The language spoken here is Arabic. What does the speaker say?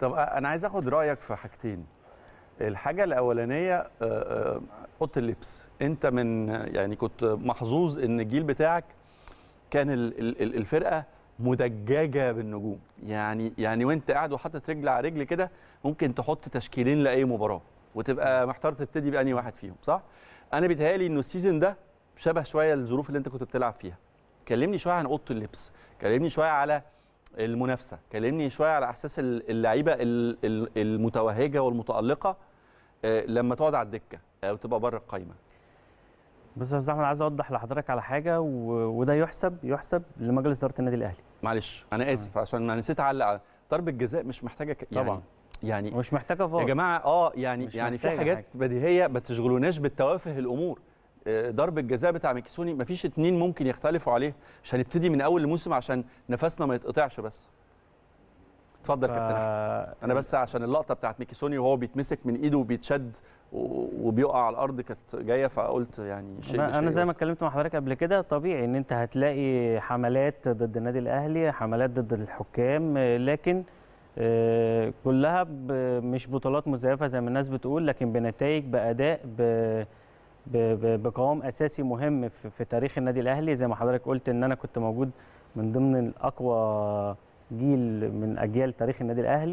طب انا عايز اخد رايك في حاجتين الحاجه الاولانيه اوضه اللبس انت من يعني كنت محظوظ ان الجيل بتاعك كان الفرقه مدججه بالنجوم يعني يعني وانت قاعد وحاطط رجل على رجل كده ممكن تحط تشكيلين لاي مباراه وتبقى محتار تبتدي باني واحد فيهم صح انا بيتهيالي انه السيزون ده شبه شويه الظروف اللي انت كنت بتلعب فيها كلمني شويه عن اوضه اللبس كلمني شويه على المنافسه كلمني شويه على احساس اللعيبه المتوهجه والمتالقه آه، لما تقعد على الدكه آه، او تبقى بره القايمه بس يا استاذ احمد عايز اوضح لحضرتك على حاجه وده يحسب يحسب لمجلس اداره النادي الاهلي معلش انا اسف آه. عشان ما نسيت اعلق على ضربه جزاء مش محتاجه يعني طبعا يعني مش محتاجه فوق. يا جماعه اه يعني يعني في حاجات حاجة. بديهيه ما تشغلوناش بالتوافه الامور ضرب الجزاء بتاع ميكيسوني مفيش اتنين ممكن يختلفوا عليه مش هنبتدي من اول الموسم عشان نفسنا ما يتقطعش بس اتفضل ف... كابتن احمد آه، انا بس عشان اللقطه بتاعت ميكيسوني وهو بيتمسك من ايده وبيتشد وبيقع على الارض كانت جايه فقلت يعني شيء انا, أنا زي ما اتكلمت مع حضرتك قبل كده طبيعي ان انت هتلاقي حملات ضد النادي الاهلي حملات ضد الحكام آه، لكن آه، كلها مش بطولات مزيفه زي ما الناس بتقول لكن بنتائج باداء ب بقوام اساسي مهم في تاريخ النادي الاهلي زي ما حضرتك قلت ان انا كنت موجود من ضمن الاقوى جيل من اجيال تاريخ النادي الاهلي